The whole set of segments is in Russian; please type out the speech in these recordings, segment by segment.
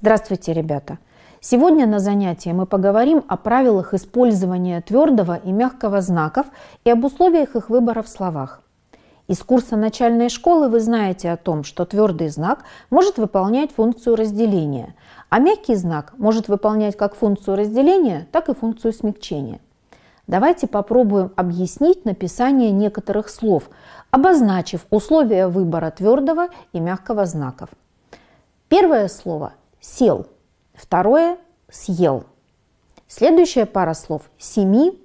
Здравствуйте, ребята! Сегодня на занятии мы поговорим о правилах использования твердого и мягкого знаков и об условиях их выбора в словах. Из курса начальной школы вы знаете о том, что твердый знак может выполнять функцию разделения, а мягкий знак может выполнять как функцию разделения, так и функцию смягчения. Давайте попробуем объяснить написание некоторых слов, обозначив условия выбора твердого и мягкого знаков. Первое слово сел. Второе – съел. Следующая пара слов – семи,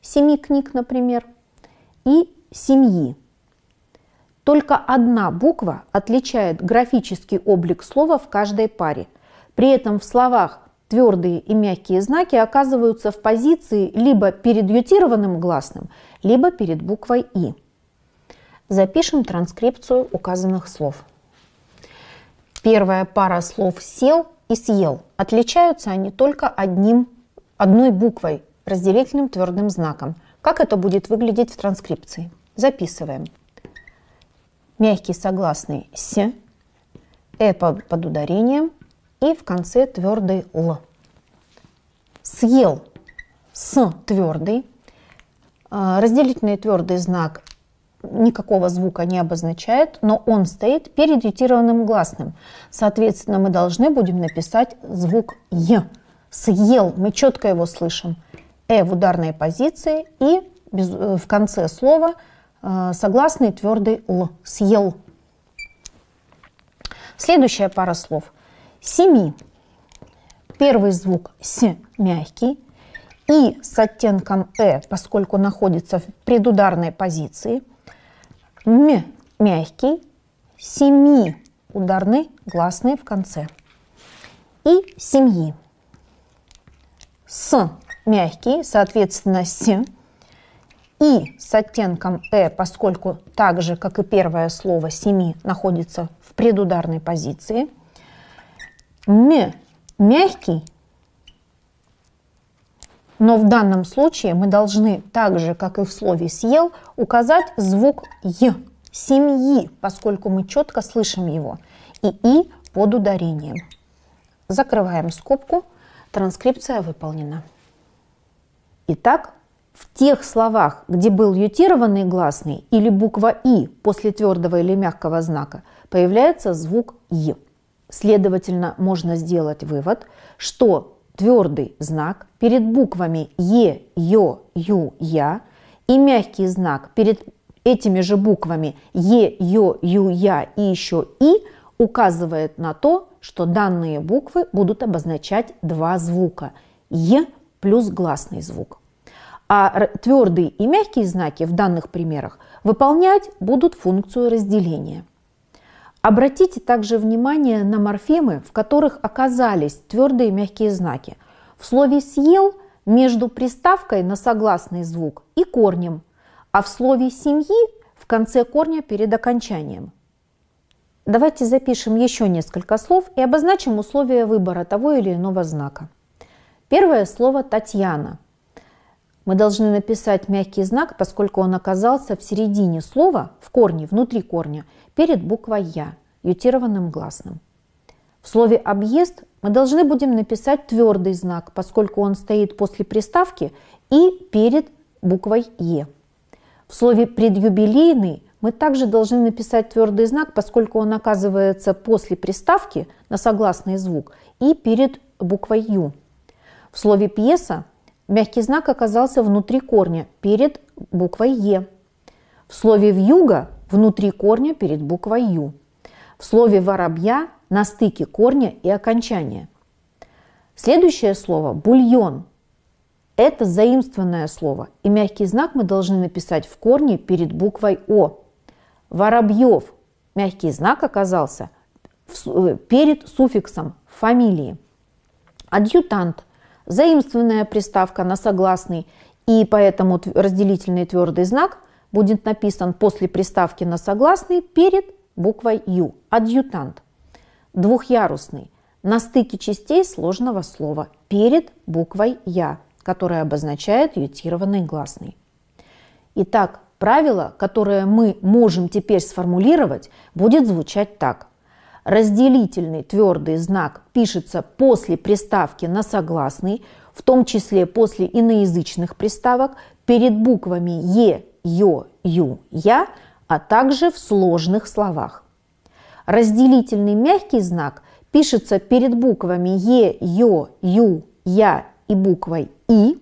семи книг, например, и семьи. Только одна буква отличает графический облик слова в каждой паре. При этом в словах твердые и мягкие знаки оказываются в позиции либо перед ютированным гласным, либо перед буквой «и». Запишем транскрипцию указанных слов. Первая пара слов «сел» и «съел». Отличаются они только одним, одной буквой, разделительным твердым знаком. Как это будет выглядеть в транскрипции? Записываем. Мягкий согласный «с», «э» под, под ударением и в конце твердый «л». Съел «с» твердый, а, разделительный твердый знак никакого звука не обозначает, но он стоит перед ютированным гласным. Соответственно, мы должны будем написать звук «е». Съел, мы четко его слышим. «э» в ударной позиции и без, э, в конце слова э, согласный твердый «л». Съел. Следующая пара слов. «Семи». Первый звук «с» мягкий, и с оттенком «э», поскольку находится в предударной позиции – М – мягкий. Семи – ударный, гласный в конце. И семьи. С – мягкий, соответственно, с. И с оттенком «э», поскольку так же, как и первое слово «семи» находится в предударной позиции. М – мягкий, но в данном случае мы должны так же, как и в слове «съел», указать звук «е» семьи, поскольку мы четко слышим его, и «и» под ударением. Закрываем скобку. Транскрипция выполнена. Итак, в тех словах, где был ютированный гласный или буква «и» после твердого или мягкого знака, появляется звук «и». Следовательно, можно сделать вывод, что твердый знак перед буквами Е, Ё, Ю, Я и мягкий знак перед этими же буквами Е, Ё, Ю, Я и еще И указывает на то, что данные буквы будут обозначать два звука – Е плюс гласный звук. А твердые и мягкие знаки в данных примерах выполнять будут функцию разделения – Обратите также внимание на морфемы, в которых оказались твердые и мягкие знаки. В слове «съел» между приставкой на согласный звук и корнем, а в слове «семьи» в конце корня перед окончанием. Давайте запишем еще несколько слов и обозначим условия выбора того или иного знака. Первое слово «Татьяна». Мы должны написать мягкий знак, поскольку он оказался в середине слова, в корне, внутри корня, перед буквой «я», ютированным гласным. В слове «объезд» мы должны будем написать твердый знак, поскольку он стоит после приставки и перед буквой «е». В слове «предюбилейный» мы также должны написать твердый знак, поскольку он оказывается после приставки на согласный звук и перед буквой «ю». В слове «пьеса» Мягкий знак оказался внутри корня, перед буквой «е». В слове «вьюга» внутри корня перед буквой «ю». В слове «воробья» на стыке корня и окончания. Следующее слово – «бульон». Это заимствованное слово, и мягкий знак мы должны написать в корне перед буквой «о». Воробьев – мягкий знак оказался э, перед суффиксом фамилии. Адъютант – заимствованная приставка на согласный, и поэтому разделительный твердый знак будет написан после приставки на согласный перед буквой «ю». Адъютант. Двухъярусный. На стыке частей сложного слова перед буквой «я», которая обозначает ютированный гласный. Итак, правило, которое мы можем теперь сформулировать, будет звучать так. Разделительный твердый знак пишется после приставки на согласный, в том числе после иноязычных приставок, перед буквами Е, Ё, Ю, Я, а также в сложных словах. Разделительный мягкий знак пишется перед буквами Е, Ё, Ю, Я и буквой И.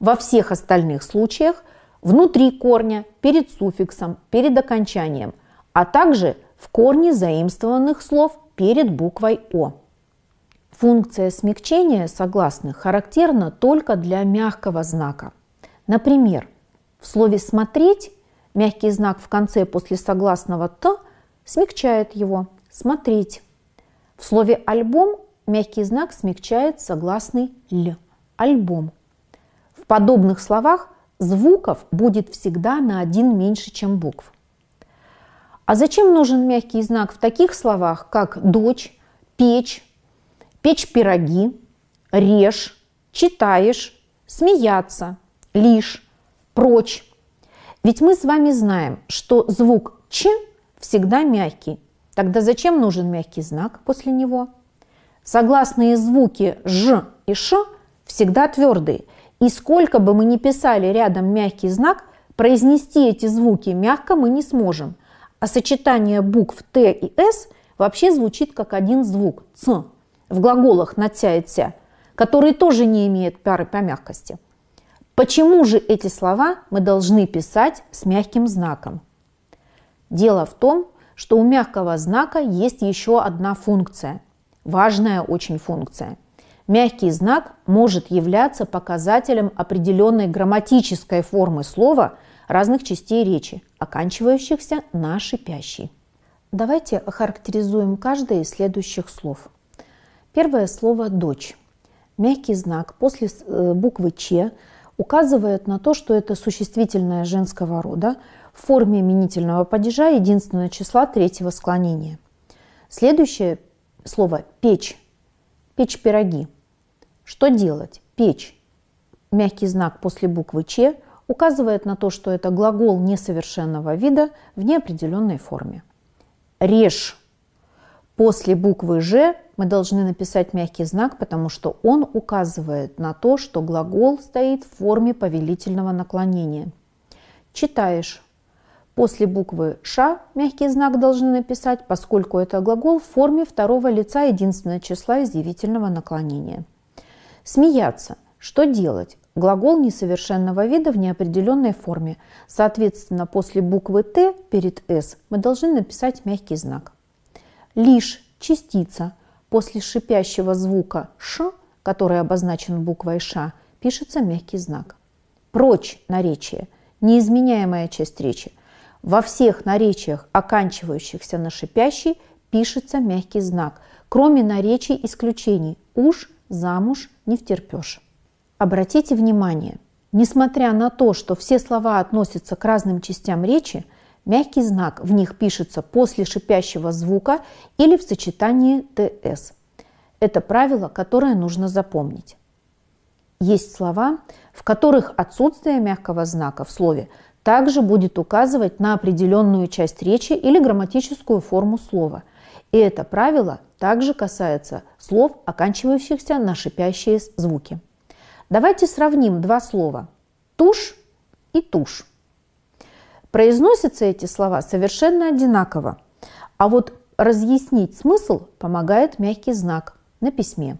Во всех остальных случаях внутри корня, перед суффиксом, перед окончанием, а также – в корне заимствованных слов перед буквой О. Функция смягчения согласных характерна только для мягкого знака. Например, в слове «смотреть» мягкий знак в конце после согласного «т» смягчает его «смотреть». В слове «альбом» мягкий знак смягчает согласный «л» – «альбом». В подобных словах звуков будет всегда на один меньше, чем букв. А зачем нужен мягкий знак в таких словах, как «дочь», «печь», «печь пироги», «режь», «читаешь», «смеяться», «лишь», «прочь». Ведь мы с вами знаем, что звук «ч» всегда мягкий. Тогда зачем нужен мягкий знак после него? Согласные звуки «ж» и «ш» всегда твердые. И сколько бы мы ни писали рядом мягкий знак, произнести эти звуки мягко мы не сможем – а сочетание букв Т и С вообще звучит как один звук – «ц» в глаголах на «тя» и «тя», который тоже не имеет пары по мягкости. Почему же эти слова мы должны писать с мягким знаком? Дело в том, что у мягкого знака есть еще одна функция, важная очень функция. Мягкий знак может являться показателем определенной грамматической формы слова – разных частей речи, оканчивающихся на шипящий. Давайте охарактеризуем каждое из следующих слов. Первое слово «дочь». Мягкий знак после э, буквы «ч» указывает на то, что это существительное женского рода в форме именительного падежа единственного числа третьего склонения. Следующее слово «печь». Печь пироги. Что делать? Печь. Мягкий знак после буквы «ч» указывает на то, что это глагол несовершенного вида в неопределенной форме. Режь. После буквы «ж» мы должны написать мягкий знак, потому что он указывает на то, что глагол стоит в форме повелительного наклонения. Читаешь. После буквы Ш мягкий знак должны написать, поскольку это глагол в форме второго лица единственного числа изъявительного наклонения. Смеяться. Что делать? Глагол несовершенного вида в неопределенной форме. Соответственно, после буквы «т» перед «с» мы должны написать мягкий знак. Лишь частица после шипящего звука «ш», который обозначен буквой «ш», пишется мягкий знак. Прочь наречие – неизменяемая часть речи. Во всех наречиях, оканчивающихся на шипящий, пишется мягкий знак, кроме наречий исключений «уж», «замуж», «не втерпешь». Обратите внимание, несмотря на то, что все слова относятся к разным частям речи, мягкий знак в них пишется после шипящего звука или в сочетании ТС. Это правило, которое нужно запомнить. Есть слова, в которых отсутствие мягкого знака в слове также будет указывать на определенную часть речи или грамматическую форму слова. И это правило также касается слов, оканчивающихся на шипящие звуки. Давайте сравним два слова – тушь и тушь. Произносятся эти слова совершенно одинаково, а вот разъяснить смысл помогает мягкий знак на письме.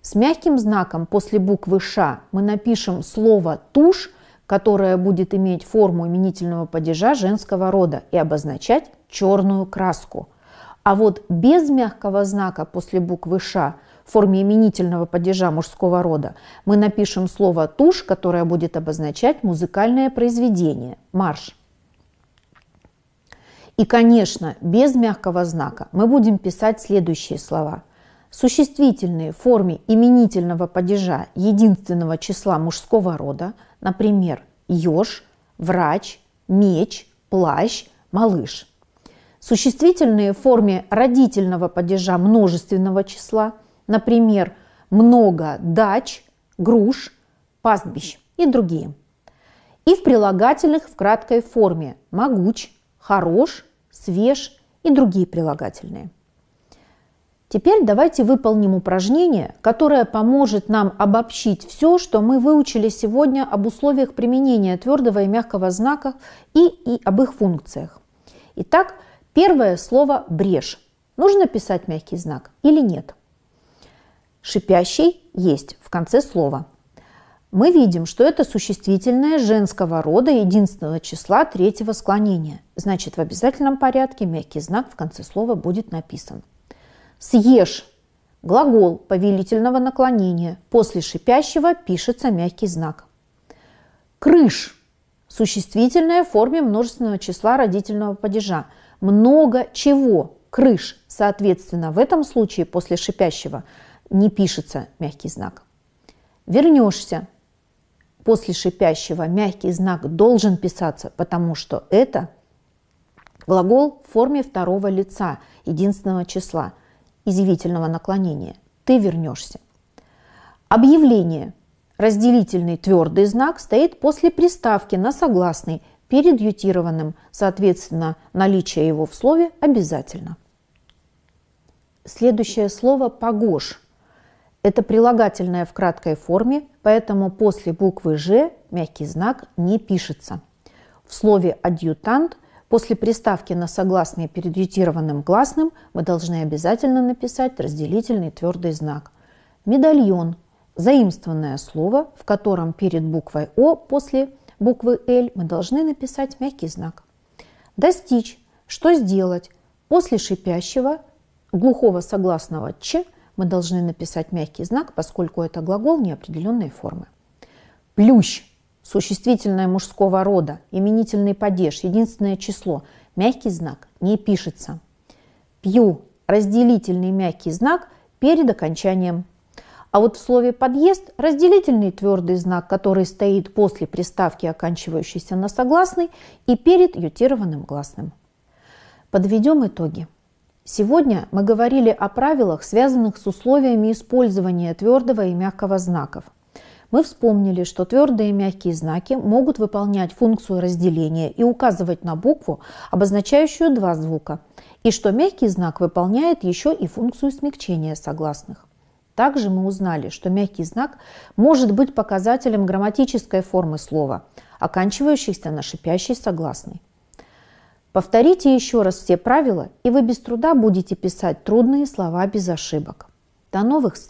С мягким знаком после буквы «ш» мы напишем слово «тушь», которое будет иметь форму именительного падежа женского рода и обозначать черную краску. А вот без мягкого знака после буквы «ш» в форме именительного падежа мужского рода, мы напишем слово «тушь», которое будет обозначать музыкальное произведение, марш. И, конечно, без мягкого знака мы будем писать следующие слова. Существительные в форме именительного падежа единственного числа мужского рода, например, еж, врач, меч, плащ, малыш. Существительные в форме родительного падежа множественного числа – Например, много дач, груш, пастбищ и другие. И в прилагательных в краткой форме могуч, хорош, свеж и другие прилагательные. Теперь давайте выполним упражнение, которое поможет нам обобщить все, что мы выучили сегодня об условиях применения твердого и мягкого знака и, и об их функциях. Итак, первое слово «брешь». Нужно писать мягкий знак или нет? Шипящий есть в конце слова. Мы видим, что это существительное женского рода единственного числа третьего склонения. Значит, в обязательном порядке мягкий знак в конце слова будет написан. Съешь – глагол повелительного наклонения. После шипящего пишется мягкий знак. Крыш – существительное в форме множественного числа родительного падежа. Много чего – крыш. Соответственно, в этом случае после шипящего – не пишется мягкий знак. Вернешься. После шипящего мягкий знак должен писаться, потому что это глагол в форме второго лица, единственного числа, изъявительного наклонения. Ты вернешься. Объявление. Разделительный твердый знак стоит после приставки на согласный перед ютированным, соответственно, наличие его в слове обязательно. Следующее слово «погож». Это прилагательное в краткой форме, поэтому после буквы «Ж» мягкий знак не пишется. В слове «адъютант» после приставки на согласные перед ютированным гласным мы должны обязательно написать разделительный твердый знак. Медальон – заимствованное слово, в котором перед буквой «О» после буквы «Л» мы должны написать мягкий знак. Достичь – что сделать? После шипящего глухого согласного «ч» мы должны написать мягкий знак, поскольку это глагол неопределенной формы. Плющ – существительное мужского рода, именительный падеж, единственное число. Мягкий знак не пишется. Пью – разделительный мягкий знак перед окончанием. А вот в слове «подъезд» разделительный твердый знак, который стоит после приставки, оканчивающейся на согласный, и перед ютированным гласным. Подведем итоги. Сегодня мы говорили о правилах, связанных с условиями использования твердого и мягкого знаков. Мы вспомнили, что твердые и мягкие знаки могут выполнять функцию разделения и указывать на букву, обозначающую два звука, и что мягкий знак выполняет еще и функцию смягчения согласных. Также мы узнали, что мягкий знак может быть показателем грамматической формы слова, оканчивающейся на шипящий согласный. Повторите еще раз все правила, и вы без труда будете писать трудные слова без ошибок. До новых встреч!